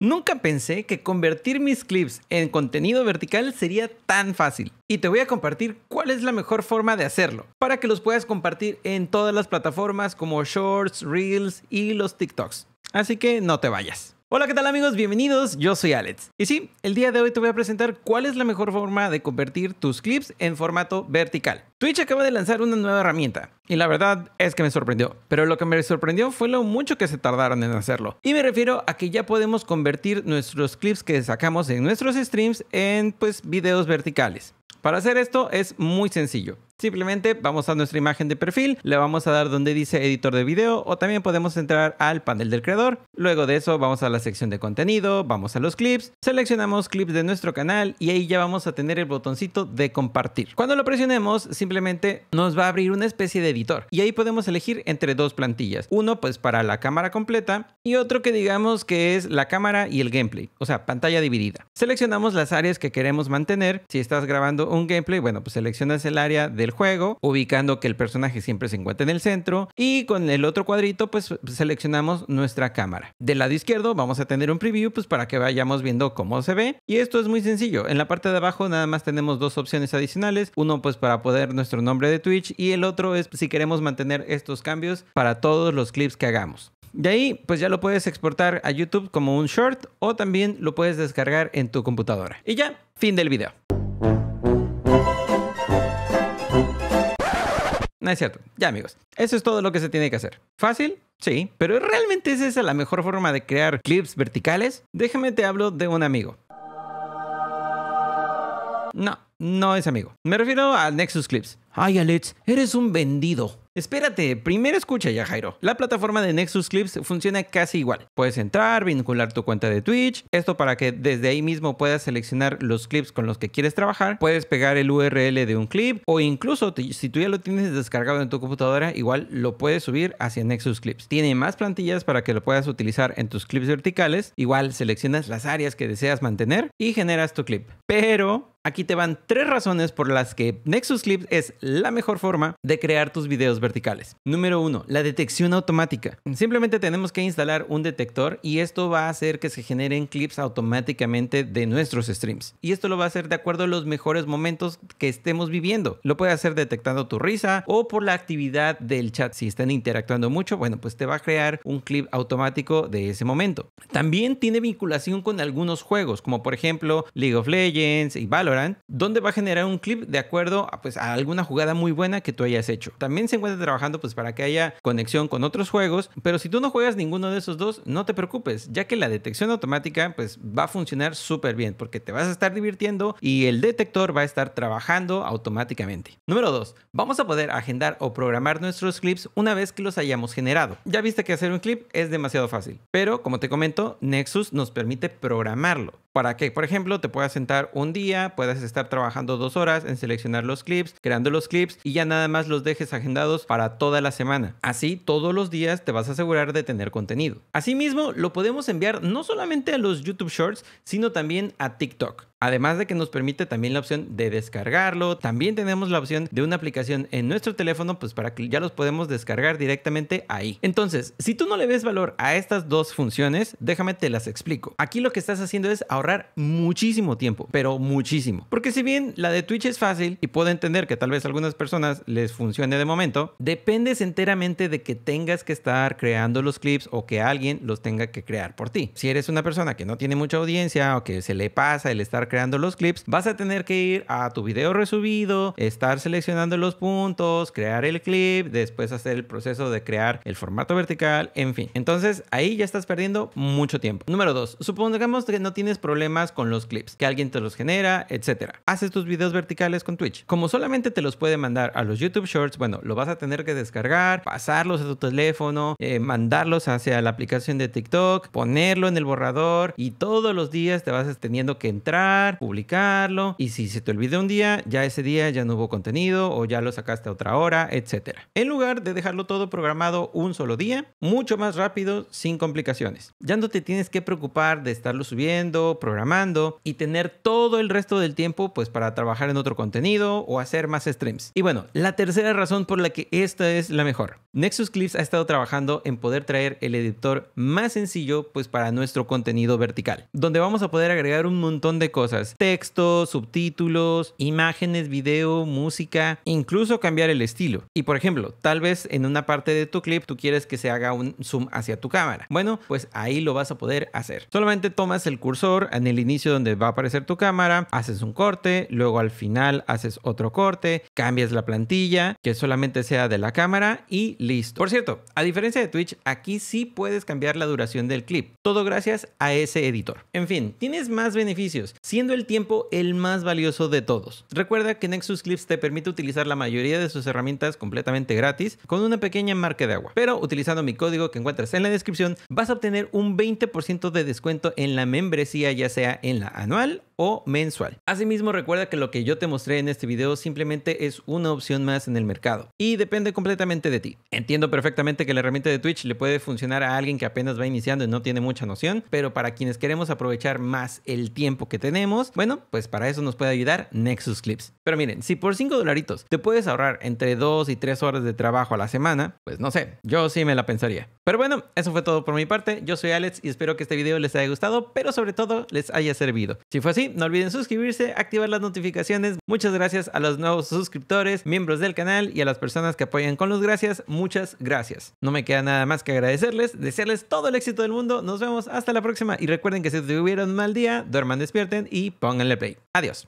Nunca pensé que convertir mis clips en contenido vertical sería tan fácil y te voy a compartir cuál es la mejor forma de hacerlo para que los puedas compartir en todas las plataformas como Shorts, Reels y los TikToks. Así que no te vayas. Hola, ¿qué tal amigos? Bienvenidos, yo soy Alex. Y sí, el día de hoy te voy a presentar cuál es la mejor forma de convertir tus clips en formato vertical. Twitch acaba de lanzar una nueva herramienta y la verdad es que me sorprendió, pero lo que me sorprendió fue lo mucho que se tardaron en hacerlo. Y me refiero a que ya podemos convertir nuestros clips que sacamos en nuestros streams en pues videos verticales. Para hacer esto es muy sencillo. Simplemente vamos a nuestra imagen de perfil, le vamos a dar donde dice editor de video o también podemos entrar al panel del creador. Luego de eso vamos a la sección de contenido, vamos a los clips, seleccionamos clips de nuestro canal y ahí ya vamos a tener el botoncito de compartir. Cuando lo presionemos, simplemente nos va a abrir una especie de editor y ahí podemos elegir entre dos plantillas. Uno pues para la cámara completa y otro que digamos que es la cámara y el gameplay, o sea, pantalla dividida. Seleccionamos las áreas que queremos mantener. Si estás grabando un gameplay, bueno, pues seleccionas el área del juego, ubicando que el personaje siempre se encuentre en el centro y con el otro cuadrito pues seleccionamos nuestra cámara. Del lado izquierdo vamos vamos a tener un preview pues para que vayamos viendo cómo se ve. Y esto es muy sencillo. En la parte de abajo nada más tenemos dos opciones adicionales. Uno pues para poder nuestro nombre de Twitch y el otro es pues, si queremos mantener estos cambios para todos los clips que hagamos. De ahí, pues ya lo puedes exportar a YouTube como un short o también lo puedes descargar en tu computadora. Y ya, fin del video. es cierto. Ya, amigos. Eso es todo lo que se tiene que hacer. ¿Fácil? Sí. ¿Pero realmente es esa la mejor forma de crear clips verticales? Déjame te hablo de un amigo. No, no es amigo. Me refiero a Nexus Clips. Ay, Alex, eres un vendido. Espérate, primero escucha ya Jairo. La plataforma de Nexus Clips funciona casi igual. Puedes entrar, vincular tu cuenta de Twitch, esto para que desde ahí mismo puedas seleccionar los clips con los que quieres trabajar, puedes pegar el URL de un clip o incluso si tú ya lo tienes descargado en tu computadora, igual lo puedes subir hacia Nexus Clips. Tiene más plantillas para que lo puedas utilizar en tus clips verticales, igual seleccionas las áreas que deseas mantener y generas tu clip. Pero Aquí te van tres razones por las que Nexus Clips es la mejor forma de crear tus videos verticales. Número uno, la detección automática. Simplemente tenemos que instalar un detector y esto va a hacer que se generen clips automáticamente de nuestros streams. Y esto lo va a hacer de acuerdo a los mejores momentos que estemos viviendo. Lo puede hacer detectando tu risa o por la actividad del chat. Si están interactuando mucho, bueno, pues te va a crear un clip automático de ese momento. También tiene vinculación con algunos juegos, como por ejemplo League of Legends y Valorant donde va a generar un clip de acuerdo a, pues, a alguna jugada muy buena que tú hayas hecho. También se encuentra trabajando pues, para que haya conexión con otros juegos, pero si tú no juegas ninguno de esos dos, no te preocupes, ya que la detección automática pues, va a funcionar súper bien, porque te vas a estar divirtiendo y el detector va a estar trabajando automáticamente. Número 2. Vamos a poder agendar o programar nuestros clips una vez que los hayamos generado. Ya viste que hacer un clip es demasiado fácil, pero como te comento, Nexus nos permite programarlo para que, por ejemplo, te puedas sentar un día, puedas estar trabajando dos horas en seleccionar los clips, creando los clips y ya nada más los dejes agendados para toda la semana. Así, todos los días te vas a asegurar de tener contenido. Asimismo, lo podemos enviar no solamente a los YouTube Shorts, sino también a TikTok. Además de que nos permite también la opción de descargarlo, también tenemos la opción de una aplicación en nuestro teléfono, pues para que ya los podemos descargar directamente ahí. Entonces, si tú no le ves valor a estas dos funciones, déjame te las explico. Aquí lo que estás haciendo es ahorrar muchísimo tiempo, pero muchísimo. Porque si bien la de Twitch es fácil y puedo entender que tal vez a algunas personas les funcione de momento, dependes enteramente de que tengas que estar creando los clips o que alguien los tenga que crear por ti. Si eres una persona que no tiene mucha audiencia o que se le pasa el estar creando los clips, vas a tener que ir a tu video resubido, estar seleccionando los puntos, crear el clip, después hacer el proceso de crear el formato vertical, en fin. Entonces ahí ya estás perdiendo mucho tiempo. Número 2. Supongamos que no tienes problemas con los clips, que alguien te los genera, etcétera. Haces tus videos verticales con Twitch. Como solamente te los puede mandar a los YouTube Shorts, bueno, lo vas a tener que descargar, pasarlos a tu teléfono, eh, mandarlos hacia la aplicación de TikTok, ponerlo en el borrador y todos los días te vas teniendo que entrar publicarlo. Y si se te olvidó un día, ya ese día ya no hubo contenido o ya lo sacaste a otra hora, etcétera. En lugar de dejarlo todo programado un solo día, mucho más rápido, sin complicaciones. Ya no te tienes que preocupar de estarlo subiendo, programando y tener todo el resto del tiempo pues para trabajar en otro contenido o hacer más streams. Y bueno, la tercera razón por la que esta es la mejor. Nexus Clips ha estado trabajando en poder traer el editor más sencillo pues para nuestro contenido vertical, donde vamos a poder agregar un montón de cosas cosas. Textos, subtítulos, imágenes, video, música, incluso cambiar el estilo. Y por ejemplo, tal vez en una parte de tu clip tú quieres que se haga un zoom hacia tu cámara. Bueno, pues ahí lo vas a poder hacer. Solamente tomas el cursor en el inicio donde va a aparecer tu cámara, haces un corte, luego al final haces otro corte, cambias la plantilla, que solamente sea de la cámara y listo. Por cierto, a diferencia de Twitch, aquí sí puedes cambiar la duración del clip. Todo gracias a ese editor. En fin, tienes más beneficios el tiempo el más valioso de todos. Recuerda que Nexus Clips te permite utilizar la mayoría de sus herramientas completamente gratis con una pequeña marca de agua. Pero utilizando mi código que encuentras en la descripción, vas a obtener un 20% de descuento en la membresía, ya sea en la anual o mensual. Asimismo, recuerda que lo que yo te mostré en este video simplemente es una opción más en el mercado y depende completamente de ti. Entiendo perfectamente que la herramienta de Twitch le puede funcionar a alguien que apenas va iniciando y no tiene mucha noción, pero para quienes queremos aprovechar más el tiempo que tenemos, bueno, pues para eso nos puede ayudar Nexus Clips. Pero miren, si por 5 dolaritos te puedes ahorrar entre 2 y 3 horas de trabajo a la semana, pues no sé, yo sí me la pensaría. Pero bueno, eso fue todo por mi parte. Yo soy Alex y espero que este video les haya gustado, pero sobre todo les haya servido. Si fue así, no olviden suscribirse, activar las notificaciones. Muchas gracias a los nuevos suscriptores, miembros del canal y a las personas que apoyan con los gracias. Muchas gracias. No me queda nada más que agradecerles, desearles todo el éxito del mundo. Nos vemos hasta la próxima y recuerden que si tuvieron un mal día, duerman, despierten y pónganle play. Adiós.